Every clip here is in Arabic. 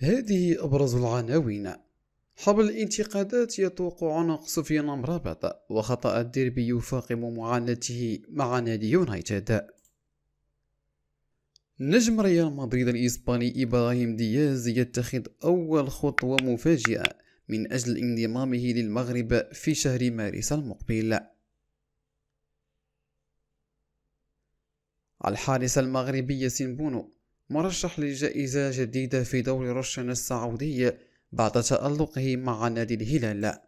هذه أبرز العناوين حبل الانتقادات يطوق عنق سفيان مرابط وخطأ الديربي يفاقم معاناته مع نادي يونايتد نجم ريال مدريد الإسباني إبراهيم دياز يتخذ أول خطوة مفاجئة من أجل انضمامه للمغرب في شهر مارس المقبل الحارس المغربي بونو مرشح لجائزة جديدة في دور رشن السعودي بعد تألقه مع نادي الهلال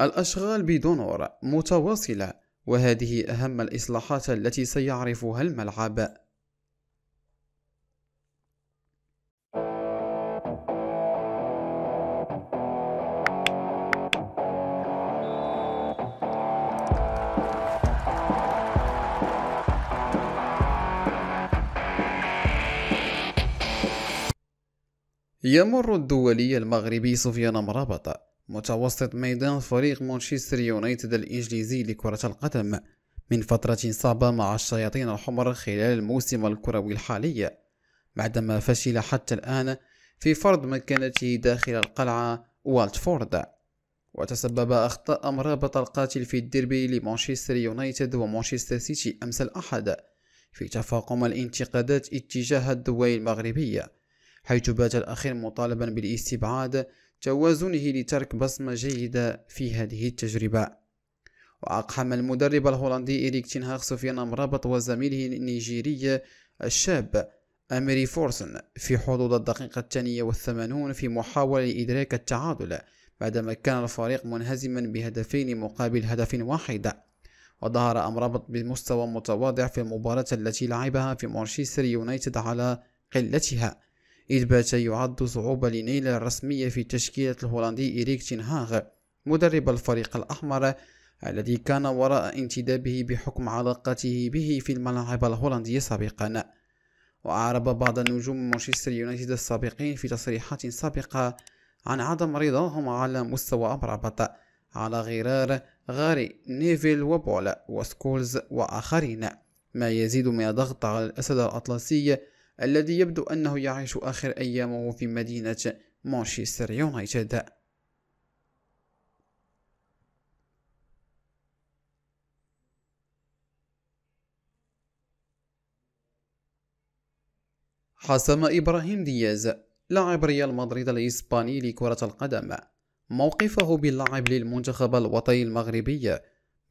الأشغال بدونور متواصلة وهذه أهم الإصلاحات التي سيعرفها الملعب يمر الدولي المغربي سفيان مرابط متوسط ميدان فريق مانشستر يونايتد الإنجليزي لكرة القدم من فترة صعبة مع الشياطين الحمر خلال الموسم الكروي الحالي بعدما فشل حتى الآن في فرض مكانته داخل القلعة والتفورد وتسبب أخطاء مرابط القاتل في الديربي لمانشستر يونايتد ومانشستر سيتي أمس الأحد في تفاقم الانتقادات اتجاه الدولي المغربية حيث بات الأخير مطالبا بالاستبعاد توازنه لترك بصمة جيدة في هذه التجربة وأقحم المدرب الهولندي إريك تينهاغ سفيان مرابط وزميله النيجيري الشاب أميري فورسن في حدود الدقيقة الثانية والثمانون في محاولة لإدراك التعادل بعدما كان الفريق منهزما بهدفين مقابل هدف واحد وظهر أمرابط بمستوى متواضع في المباراة التي لعبها في مانشستر يونايتد على قلتها إذ بات يعد صعوبة لنيل الرسمية في تشكيلة الهولندي إريك تنهاغ مدرب الفريق الأحمر الذي كان وراء انتدابه بحكم علاقته به في الملاعب الهولندية سابقا وأعرب بعض نجوم مانشستر يونايتد السابقين في تصريحات سابقة عن عدم رضاهم على مستوى أمرابط على غرار غاري نيفيل وبول وسكولز وآخرين ما يزيد من الضغط على الأسد الأطلسي الذي يبدو أنه يعيش آخر أيامه في مدينة مانشستر يونايتد حسم إبراهيم دياز لاعب ريال مدريد الإسباني لكرة القدم موقفه باللعب للمنتخب الوطني المغربي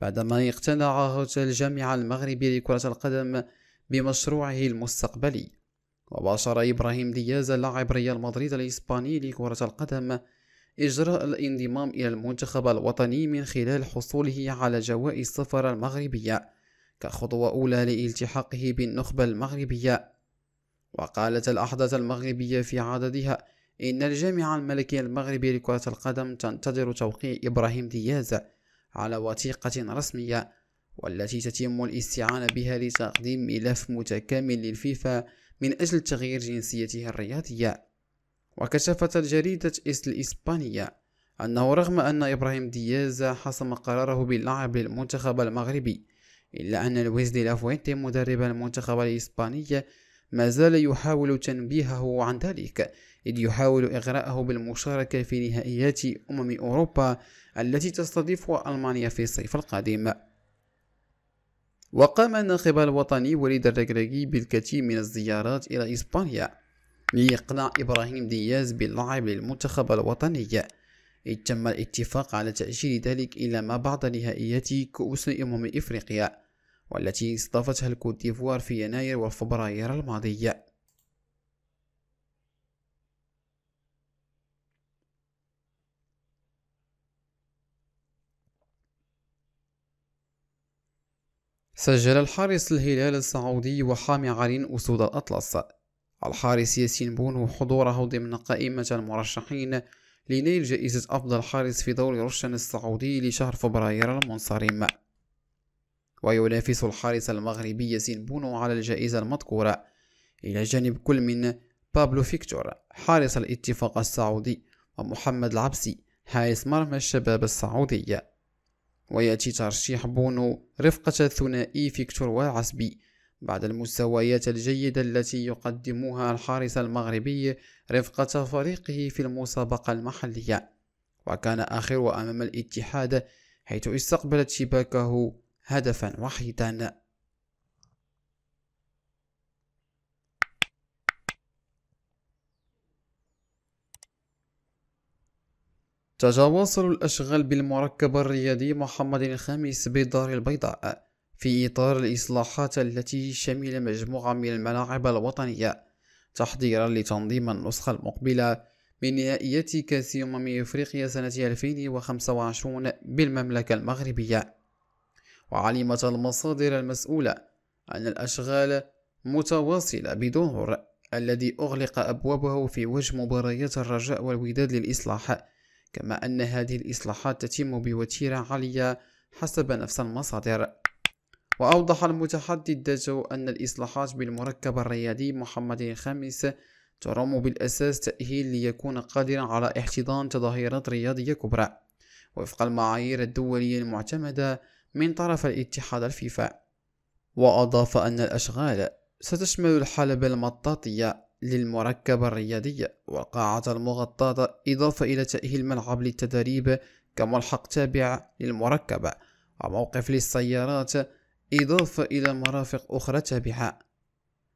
بعدما اقتنع الجامعة المغربي لكرة القدم بمشروعه المستقبلي وباشر إبراهيم دياز لاعب ريال مدريد الإسباني لكرة القدم إجراء الانضمام إلى المنتخب الوطني من خلال حصوله على جوائز السفر المغربية كخطوة أولى لالتحاقه بالنخبة المغربية وقالت الأحداث المغربية في عددها إن الجامعة الملكية المغربية لكرة القدم تنتظر توقيع إبراهيم دياز على وثيقة رسمية والتي تتم الاستعانة بها لتقديم ملف متكامل للفيفا من أجل تغيير جنسيته الرياضية وكشفت الجريدة إس الإسبانية أنه رغم أن إبراهيم دياز حسم قراره باللعب للمنتخب المغربي إلا أن دي لافوينتي مدرب المنتخب الإسباني ما زال يحاول تنبيهه عن ذلك إذ يحاول إغراءه بالمشاركة في نهائيات أمم أوروبا التي تستضيفها ألمانيا في الصيف القادم وقام الناخب الوطني وليد الركراكي بالكثير من الزيارات إلى إسبانيا لإقناع إبراهيم دياز باللعب للمنتخب الوطني إذ تم الاتفاق على تأجيل ذلك إلى ما بعد نهائيات كؤوس أمم إفريقيا والتي استضافتها الكوت ديفوار في يناير وفبراير الماضي سجل الحارس الهلال السعودي وحامي علي أسود الأطلس الحارس ياسين بونو حضوره ضمن قائمة المرشحين لنيل جائزة أفضل حارس في دوري رشن السعودي لشهر فبراير المنصرم وينافس الحارس المغربي ياسين بونو على الجائزة المذكورة إلى جانب كل من بابلو فيكتور حارس الاتفاق السعودي ومحمد العبسي حارس مرمى الشباب السعودي ويأتي ترشيح بونو رفقة الثنائي فيكتور وعسبي بعد المستويات الجيدة التي يقدمها الحارس المغربي رفقة فريقه في المسابقة المحلية وكان آخر أمام الاتحاد حيث استقبلت شباكه هدفا وحيدا تتواصل الأشغال بالمركب الرياضي محمد الخامس بالدار البيضاء في إطار الإصلاحات التي شمل مجموعة من الملاعب الوطنية تحضيرا لتنظيم النسخة المقبلة من نهائيات كأس أمم إفريقيا سنة 2025 بالمملكة المغربية وعلمت المصادر المسؤولة أن الأشغال متواصلة بدور الذي أغلق أبوابه في وجه مباريات الرجاء والوداد للإصلاح كما أن هذه الإصلاحات تتم بوتيرة عالية حسب نفس المصادر وأوضح المتحدث دجو أن الإصلاحات بالمركب الريادي محمد الخامس ترم بالأساس تأهيل ليكون قادرا على احتضان تظاهرات رياضية كبرى وفق المعايير الدولية المعتمدة من طرف الاتحاد الفيفا وأضاف أن الأشغال ستشمل الحلبة المطاطية للمركبة الرياضية والقاعة المغطاة إضافة إلى تأهيل ملعب للتدريب كملحق تابع للمركبة وموقف للسيارات إضافة إلى مرافق أخرى تابعة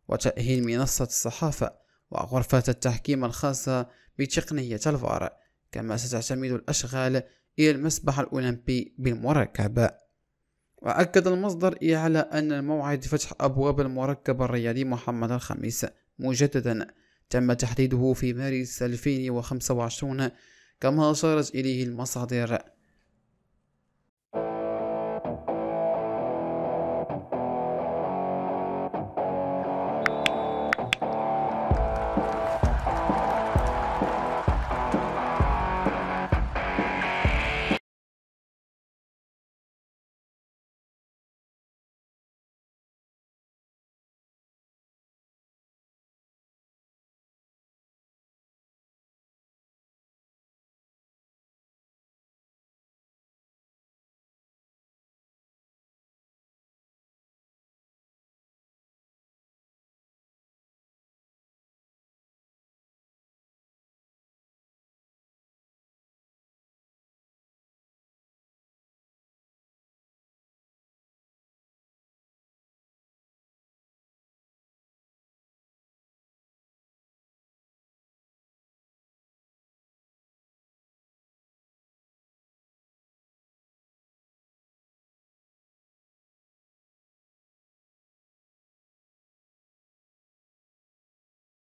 وتأهيل منصة الصحافة وغرفة التحكيم الخاصة بتقنية الفار كما ستعتمد الأشغال إلى المسبح الأولمبي بالمركب وأكد المصدر على أن موعد فتح أبواب المركب الرياضي محمد الخميس مجددا تم تحديده في مارس 2025 كما أشارت إليه المصادر